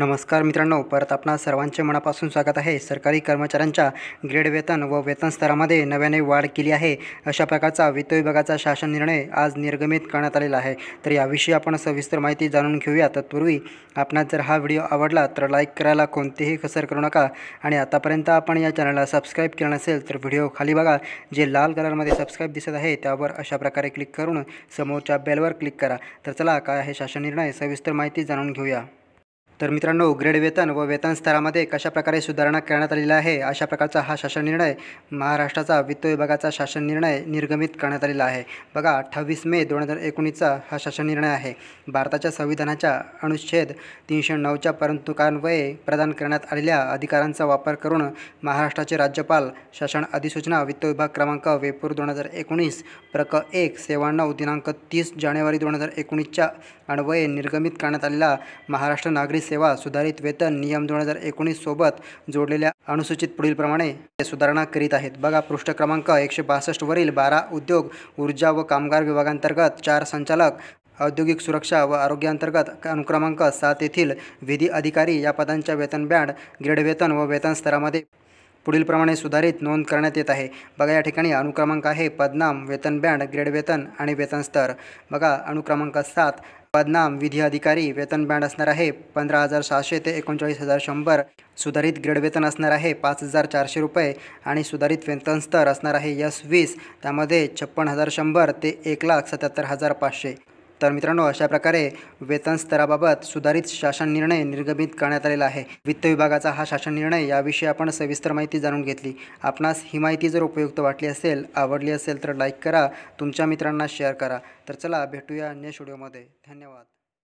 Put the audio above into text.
नमस्कार मित्रांनो परत आपणा सर्वांचे मनापासून स्वागत आहे सरकारी कर्मचाऱ्यांच्या ग्रेड वेतन व वेतन स्तरामध्ये नव्याने वाढ केली आहे अशा प्रकारचा वित्त विभागाचा शासन निर्णय आज निर्गमित करण्यात आलेला आहे तर याविषयी आपण सविस्तर माहिती जाणून घेऊया तत्पूर्वी आपणास जर हा व्हिडिओ आवडला तर लाईक करायला कोणतेही कसर करू नका आणि आतापर्यंत आपण या चॅनलला सबस्क्राईब केलं नसेल तर व्हिडिओ खाली बघा जे लाल कलरमध्ये सबस्क्राईब दिसत आहे त्यावर अशा प्रकारे क्लिक करून समोरच्या बेलवर क्लिक करा तर चला काय आहे शासन निर्णय सविस्तर माहिती जाणून घेऊया तर मित्रांनो ग्रेड वेतन व वेतन स्तरामध्ये कशाप्रकारे सुधारणा करण्यात आलेली आहे अशा प्रकारचा हा शासन निर्णय महाराष्ट्राचा वित्त विभागाचा शासन निर्णय निर्गमित करण्यात आलेला आहे बघा अठ्ठावीस मे दोन हजार एकोणीसचा हा शासन निर्णय आहे भारताच्या संविधानाच्या अनुच्छेद तीनशे नऊच्या परंतुकान्वये प्रदान करण्यात आलेल्या अधिकारांचा वापर करून महाराष्ट्राचे राज्यपाल शासन अधिसूचना वित्त विभाग क्रमांक वेपूर दोन हजार एकोणीस प्रक एक सेवाण्णव दिनांक तीस जानेवारी दोन हजार एकोणीसच्या अन्वये निर्गमित करण्यात आलेला महाराष्ट्र नागरिक सेवा सुधारित वेतन नियम दोन हजार एकोणीससोबत जोडलेल्या अनुसूचित पुढीलप्रमाणे सुधारणा करीत आहेत बघा पृष्ठ क्रमांक एकशे बासष्टवरील बारा उद्योग ऊर्जा व कामगार विभागांतर्गत चार संचालक औद्योगिक सुरक्षा व आरोग्यांतर्गत अनुक्रमांक सात येथील विधी अधिकारी या पदांच्या वेतन बँड ग्रेड वेतन व वेतन स्तरामध्ये पुढीलप्रमाणे सुधारित नोंद करण्यात येत आहे बघा या ठिकाणी अनुक्रमांक आहे पदनाम वेतन बँड ग्रेड वेतन आणि वेतन स्तर बघा अनुक्रमांक सात पदनाम विधी अधिकारी वेतन बँड असणार आहे पंधरा हजार सहाशे ते एकोणचाळीस हजार शंभर सुधारित ग्रेड वेतन असणार आहे पाच हजार चारशे रुपये आणि सुधारित वेतन स्तर असणार आहे यस वीस त्यामध्ये छप्पन हजार शंभर ते एक लाख सत्याहत्तर हजार पाचशे तर मित्रांनो अशा प्रकारे वेतन स्तराबाबत सुधारित शासन निर्णय निर्गमित करण्यात आलेला आहे वित्त विभागाचा हा शासन निर्णय याविषयी आपण सविस्तर माहिती जाणून घेतली आपणास ही माहिती जर उपयुक्त वाटली असेल आवडली असेल तर लाईक करा तुमच्या मित्रांना शेअर करा तर चला भेटूया अन्य व्हिडिओमध्ये धन्यवाद